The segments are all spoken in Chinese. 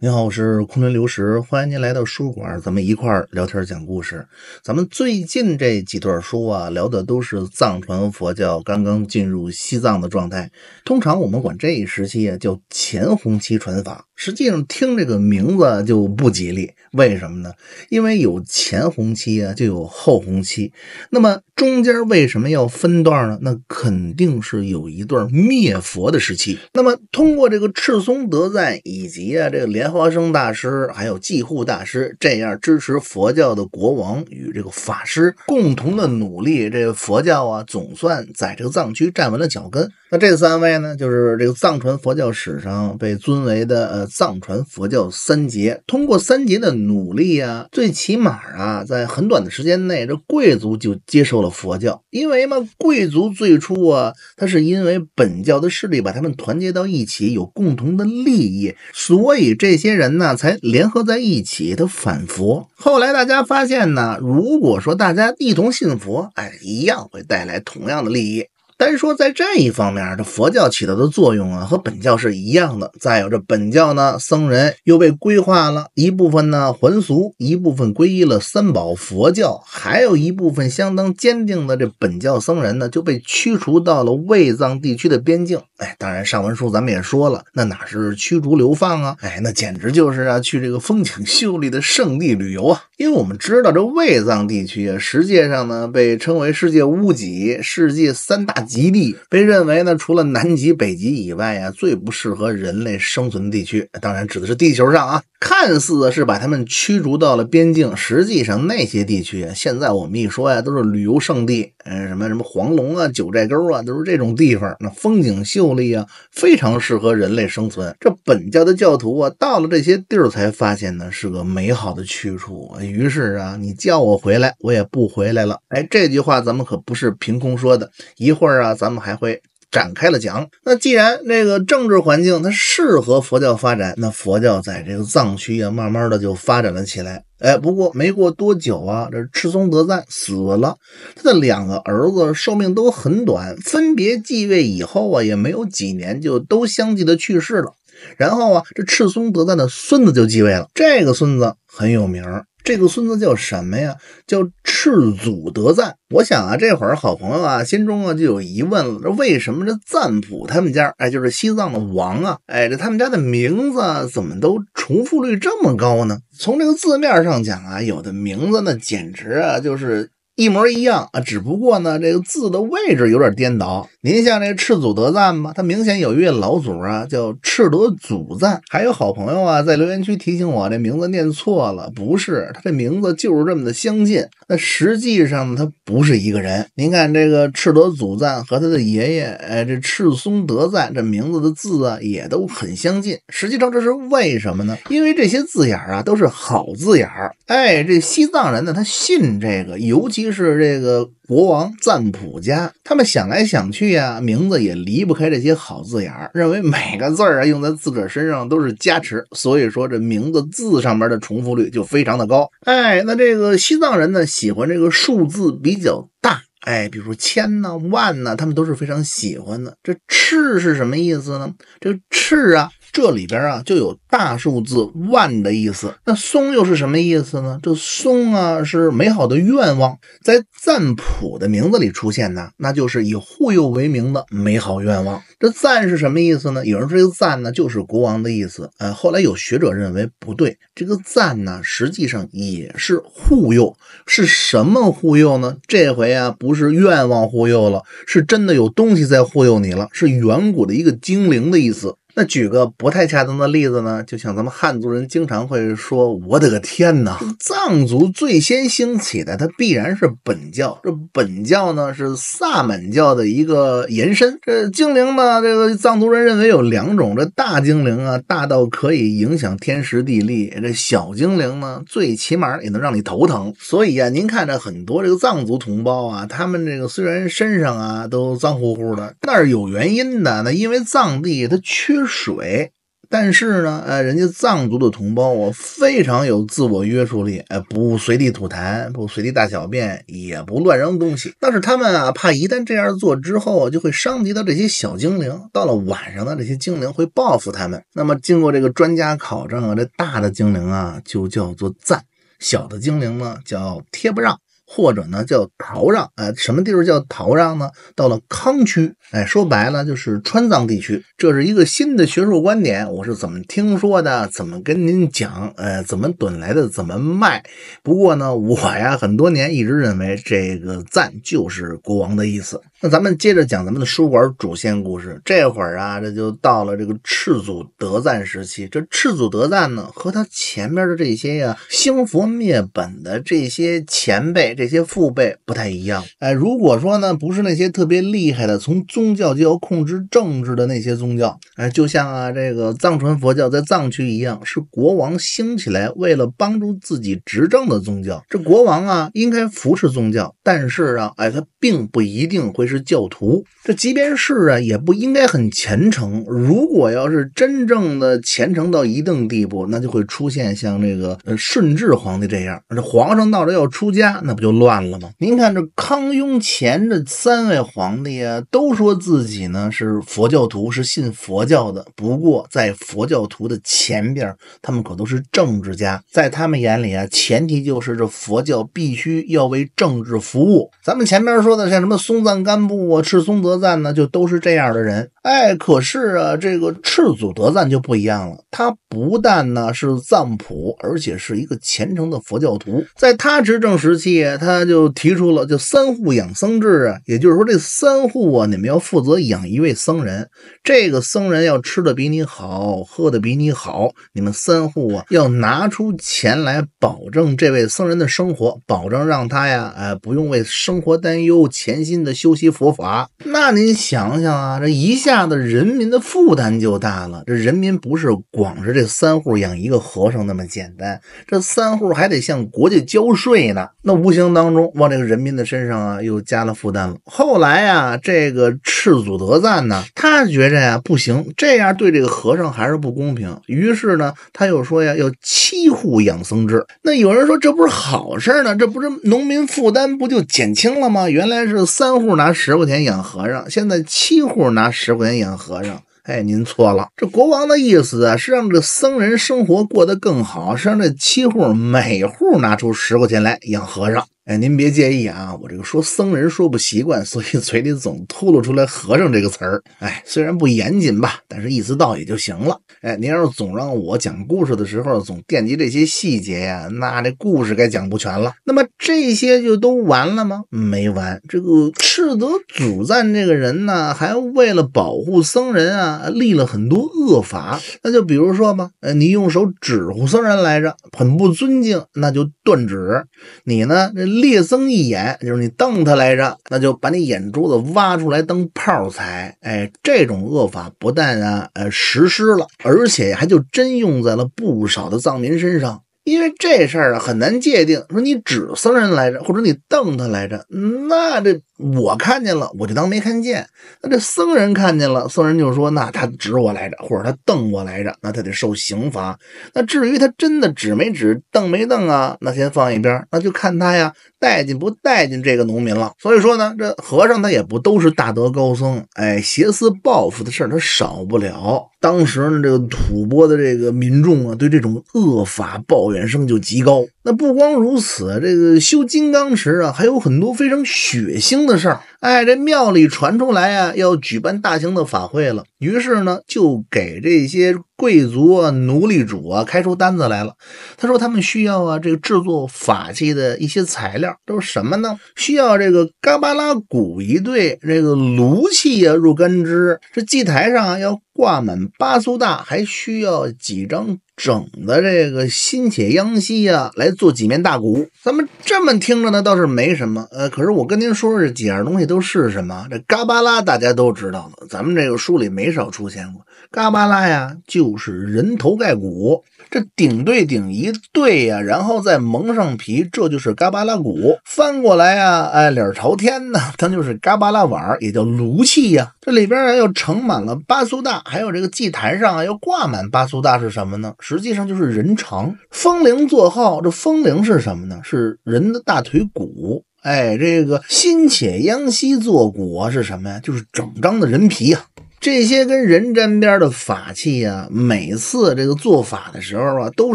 您好，我是昆仑流石，欢迎您来到书馆，咱们一块儿聊天讲故事。咱们最近这几段书啊，聊的都是藏传佛教刚刚进入西藏的状态。通常我们管这一时期啊叫前弘期传法。实际上听这个名字就不吉利，为什么呢？因为有前弘期啊，就有后弘期。那么中间为什么要分段呢？那肯定是有一段灭佛的时期。那么通过这个赤松德赞以及啊这个联。花生大师，还有寂护大师，这样支持佛教的国王与这个法师共同的努力，这个佛教啊，总算在这个藏区站稳了脚跟。那这三位呢，就是这个藏传佛教史上被尊为的呃藏传佛教三杰。通过三杰的努力啊，最起码啊，在很短的时间内，这贵族就接受了佛教。因为嘛，贵族最初啊，他是因为本教的势力把他们团结到一起，有共同的利益，所以这些人呢才联合在一起的反佛。后来大家发现呢，如果说大家一同信佛，哎，一样会带来同样的利益。单说在这一方面，这佛教起到的作用啊，和本教是一样的。再有这本教呢，僧人又被规划了一部分呢还俗，一部分皈依了三宝佛教，还有一部分相当坚定的这本教僧人呢，就被驱逐到了卫藏地区的边境。哎，当然上文书咱们也说了，那哪是驱逐流放啊？哎，那简直就是啊，去这个风景秀丽的圣地旅游啊！因为我们知道这卫藏地区啊，实际上呢被称为世界屋脊、世界三大。极地被认为呢，除了南极、北极以外啊，最不适合人类生存的地区，当然指的是地球上啊。看似是把他们驱逐到了边境，实际上那些地区现在我们一说呀，都是旅游胜地。嗯，什么什么黄龙啊、九寨沟啊，都是这种地方，那风景秀丽啊，非常适合人类生存。这本教的教徒啊，到了这些地儿才发现呢是个美好的去处，于是啊，你叫我回来，我也不回来了。哎，这句话咱们可不是凭空说的，一会儿啊，咱们还会。展开了讲，那既然这个政治环境它适合佛教发展，那佛教在这个藏区也慢慢的就发展了起来。哎，不过没过多久啊，这赤松德赞死了，他的两个儿子寿命都很短，分别继位以后啊，也没有几年就都相继的去世了。然后啊，这赤松德赞的孙子就继位了，这个孙子很有名。这个孙子叫什么呀？叫赤祖德赞。我想啊，这会儿好朋友啊，心中啊就有疑问了：为什么这赞普他们家，哎，就是西藏的王啊，哎，这他们家的名字怎么都重复率这么高呢？从这个字面上讲啊，有的名字那简直啊就是。一模一样啊，只不过呢，这个字的位置有点颠倒。您像这赤祖德赞吧，他明显有一位老祖啊，叫赤德祖赞。还有好朋友啊，在留言区提醒我，这名字念错了，不是他这名字就是这么的相近。那实际上他不是一个人。您看这个赤德祖赞和他的爷爷，哎，这赤松德赞，这名字的字啊也都很相近。实际上这是为什么呢？因为这些字眼啊都是好字眼哎，这西藏人呢，他信这个，尤其。是这个国王赞普家，他们想来想去呀，名字也离不开这些好字眼儿，认为每个字儿啊用在自个儿身上都是加持，所以说这名字字上面的重复率就非常的高。哎，那这个西藏人呢，喜欢这个数字比较大。哎，比如千呢、万呢，他们都是非常喜欢的。这赤是什么意思呢？这赤啊，这里边啊就有大数字万的意思。那松又是什么意思呢？这松啊是美好的愿望，在赞普的名字里出现呢，那就是以护佑为名的美好愿望。这赞是什么意思呢？有人说这个赞呢就是国王的意思，呃，后来有学者认为不对，这个赞呢实际上也是护佑，是什么护佑呢？这回啊不是。是愿望忽悠了，是真的有东西在忽悠你了，是远古的一个精灵的意思。那举个不太恰当的例子呢，就像咱们汉族人经常会说：“我的个天哪！”藏族最先兴起的，它必然是本教。这本教呢，是萨满教的一个延伸。这精灵呢，这个藏族人认为有两种：这大精灵啊，大到可以影响天时地利；这小精灵呢，最起码也能让你头疼。所以啊，您看这很多这个藏族同胞啊，他们这个虽然身上啊都脏乎乎的，那是有原因的。那因为藏地它缺。水，但是呢，呃，人家藏族的同胞，我非常有自我约束力，呃，不随地吐痰，不随地大小便，也不乱扔东西。但是他们啊，怕一旦这样做之后，就会伤及到这些小精灵。到了晚上呢，这些精灵会报复他们。那么，经过这个专家考证啊，这大的精灵啊，就叫做赞，小的精灵呢，叫贴不让。或者呢叫陶让，哎，什么地方叫陶让呢？到了康区，哎，说白了就是川藏地区。这是一个新的学术观点，我是怎么听说的？怎么跟您讲？呃，怎么得来的？怎么卖？不过呢，我呀，很多年一直认为这个赞就是国王的意思。那咱们接着讲咱们的书馆主线故事。这会儿啊，这就到了这个赤祖德赞时期。这赤祖德赞呢，和他前面的这些呀兴佛灭本的这些前辈。这些父辈不太一样，哎，如果说呢，不是那些特别厉害的，从宗教就要控制政治的那些宗教，哎，就像啊这个藏传佛教在藏区一样，是国王兴起来为了帮助自己执政的宗教。这国王啊，应该扶持宗教，但是啊，哎，他并不一定会是教徒。这即便是啊，也不应该很虔诚。如果要是真正的虔诚到一定地步，那就会出现像这个呃顺治皇帝这样，这皇上闹着要出家，那不就？就乱了吗？您看这康雍乾这三位皇帝啊，都说自己呢是佛教徒，是信佛教的。不过在佛教徒的前边，他们可都是政治家。在他们眼里啊，前提就是这佛教必须要为政治服务。咱们前边说的像什么松赞干布啊、赤松德赞呢，就都是这样的人。哎，可是啊，这个赤祖德赞就不一样了，他不但呢是藏普，而且是一个虔诚的佛教徒。在他执政时期。他就提出了，就三户养僧制啊，也就是说这三户啊，你们要负责养一位僧人，这个僧人要吃的比你好，喝的比你好，你们三户啊要拿出钱来保证这位僧人的生活，保证让他呀，哎，不用为生活担忧，潜心的修习佛法。那您想想啊，这一下子人民的负担就大了。这人民不是光是这三户养一个和尚那么简单，这三户还得向国家交税呢，那不行。当中往这个人民的身上啊又加了负担了。后来啊，这个赤祖德赞呢，他觉着呀不行，这样对这个和尚还是不公平。于是呢，他又说呀，要七户养僧制。那有人说这不是好事呢？这不是农民负担不就减轻了吗？原来是三户拿十块钱养和尚，现在七户拿十块钱养和尚。哎，您错了，这国王的意思啊是让这僧人生活过得更好，是让这七户每户拿出十块钱来养和尚。哎，您别介意啊，我这个说僧人说不习惯，所以嘴里总吐露出来“和尚”这个词儿。哎，虽然不严谨吧，但是意思到也就行了。哎，您要是总让我讲故事的时候总惦记这些细节呀，那这故事该讲不全了。那么这些就都完了吗？没完。这个赤德祖赞这个人呢，还为了保护僧人啊，立了很多恶法。那就比如说吧，哎，你用手指呼僧人来着，很不尊敬，那就断指。你呢，这。列僧一眼，就是你瞪他来着，那就把你眼珠子挖出来当炮踩。哎，这种恶法不但啊，呃实施了，而且还就真用在了不少的藏民身上。因为这事儿啊，很难界定，说你指僧人来着，或者你瞪他来着，那这。我看见了，我就当没看见。那这僧人看见了，僧人就说：“那他指我来着，或者他瞪我来着，那他得受刑罚。”那至于他真的指没指、瞪没瞪啊，那先放一边那就看他呀带进不带进这个农民了。所以说呢，这和尚他也不都是大德高僧，哎，挟私报复的事儿他少不了。当时呢，这个吐蕃的这个民众啊，对这种恶法抱怨声就极高。那不光如此，这个修金刚石啊，还有很多非常血腥的事儿。哎，这庙里传出来啊，要举办大型的法会了，于是呢，就给这些贵族啊、奴隶主啊开出单子来了。他说他们需要啊，这个制作法器的一些材料，都是什么呢？需要这个嘎巴拉鼓一对，这个炉器啊，入干枝。这祭台上要挂满巴苏大，还需要几张。整的这个新铁央锡呀，来做几面大鼓。咱们这么听着呢，倒是没什么。呃，可是我跟您说，这几样东西都是什么？这嘎巴拉大家都知道的，咱们这个书里没少出现过。嘎巴拉呀，就是人头盖骨，这顶对顶一对呀，然后再蒙上皮，这就是嘎巴拉鼓。翻过来呀，哎，脸朝天呢，它就是嘎巴拉碗，也叫炉器呀。这里边啊，又盛满了巴苏大，还有这个祭坛上啊，又挂满巴苏大，是什么呢？实际上就是人长风铃作号，这风铃是什么呢？是人的大腿骨。哎，这个心且央兮作骨是什么呀？就是整张的人皮啊。这些跟人沾边的法器啊，每次这个做法的时候啊，都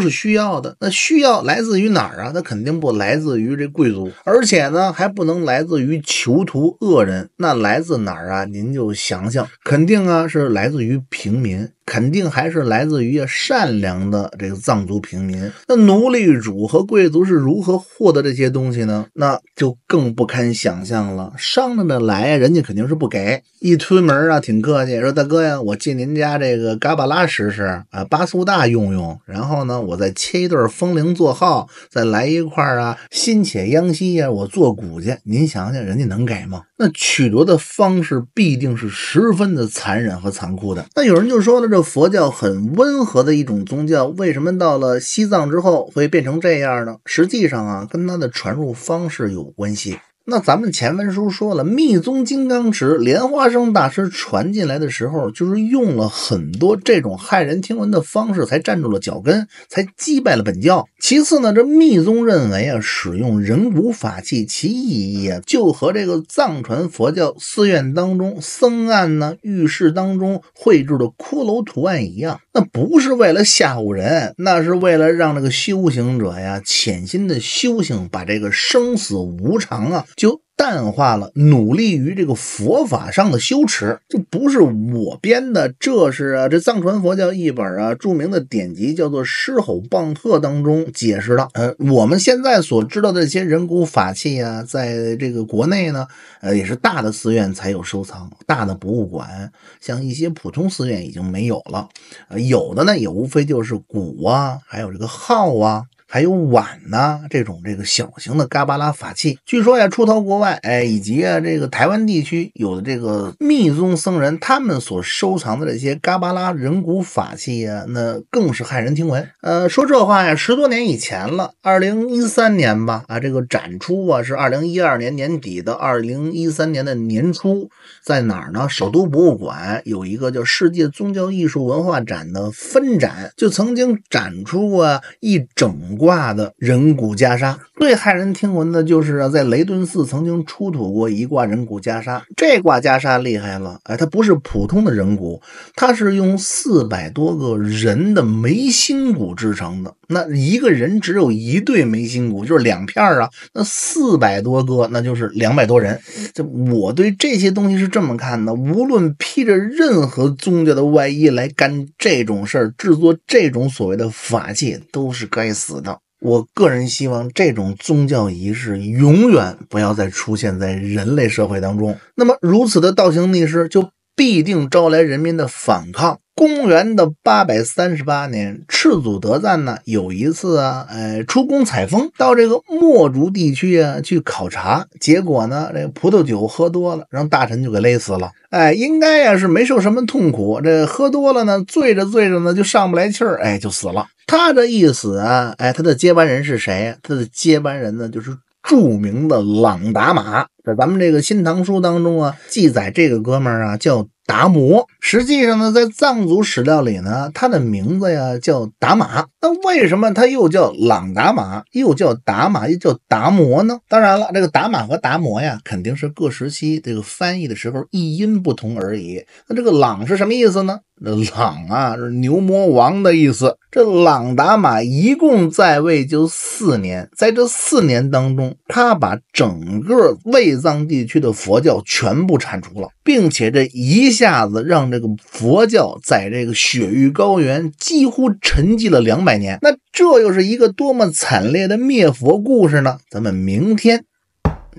是需要的。那需要来自于哪儿啊？它肯定不来自于这贵族，而且呢，还不能来自于囚徒、恶人。那来自哪儿啊？您就想想，肯定啊，是来自于平民。肯定还是来自于啊善良的这个藏族平民。那奴隶主和贵族是如何获得这些东西呢？那就更不堪想象了。商量着来呀，人家肯定是不给。一推门啊，挺客气，说大哥呀，我借您家这个嘎巴拉使使啊，巴苏大用用。然后呢，我再切一对风铃做号，再来一块啊新且央西呀，我做鼓去。您想想，人家能给吗？那取得的方式必定是十分的残忍和残酷的。那有人就说了。这佛教很温和的一种宗教，为什么到了西藏之后会变成这样呢？实际上啊，跟它的传入方式有关系。那咱们前文书说了，密宗金刚持莲花生大师传进来的时候，就是用了很多这种骇人听闻的方式，才站住了脚跟，才击败了本教。其次呢，这密宗认为啊，使用人骨法器，其意义啊，就和这个藏传佛教寺院当中僧案呢、浴室当中绘制的骷髅图案一样。那不是为了吓唬人，那是为了让这个修行者呀潜心的修行，把这个生死无常啊就。淡化了努力于这个佛法上的修持，这不是我编的，这是啊，这藏传佛教一本啊著名的典籍叫做《狮吼棒喝》当中解释的。呃，我们现在所知道的这些人骨法器啊，在这个国内呢，呃，也是大的寺院才有收藏，大的博物馆，像一些普通寺院已经没有了。呃，有的呢，也无非就是鼓啊，还有这个号啊。还有碗呢，这种这个小型的嘎巴拉法器，据说呀，出逃国外，哎，以及啊，这个台湾地区有的这个密宗僧人，他们所收藏的这些嘎巴拉人骨法器呀，那更是骇人听闻。呃，说这话呀，十多年以前了，二零一三年吧，啊，这个展出啊，是二零一二年年底到二零一三年的年初，在哪儿呢？首都博物馆有一个叫“世界宗教艺术文化展”的分展，就曾经展出过一整。挂的人骨袈裟，最骇人听闻的就是在雷顿寺曾经出土过一挂人骨袈裟。这挂袈裟厉害了，哎，它不是普通的人骨，它是用四百多个人的眉心骨制成的。那一个人只有一对眉心骨，就是两片儿啊。那四百多个，那就是两百多人。这我对这些东西是这么看的：，无论披着任何宗教的外衣来干这种事儿，制作这种所谓的法器，都是该死的。我个人希望这种宗教仪式永远不要再出现在人类社会当中。那么，如此的倒行逆施，就必定招来人民的反抗。公元的八百三十八年，赤祖德赞呢有一次啊，哎，出宫采风，到这个墨竹地区啊去考察，结果呢，这葡萄酒喝多了，让大臣就给勒死了。哎，应该呀是没受什么痛苦，这喝多了呢，醉着醉着呢就上不来气儿，哎，就死了。他这一死啊，哎，他的接班人是谁？他的接班人呢，就是著名的朗达玛。在咱们这个《新唐书》当中啊，记载这个哥们儿啊叫。达摩，实际上呢，在藏族史料里呢，他的名字呀叫达玛。那为什么他又叫朗达玛，又叫达玛，又叫达摩呢？当然了，这个达玛和达摩呀，肯定是各时期这个翻译的时候译音不同而已。那这个朗是什么意思呢？这朗啊，是牛魔王的意思。这朗达玛一共在位就四年，在这四年当中，他把整个卫藏地区的佛教全部铲除了，并且这一下子让这个佛教在这个雪域高原几乎沉寂了两百年。那这又是一个多么惨烈的灭佛故事呢？咱们明天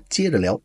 接着聊。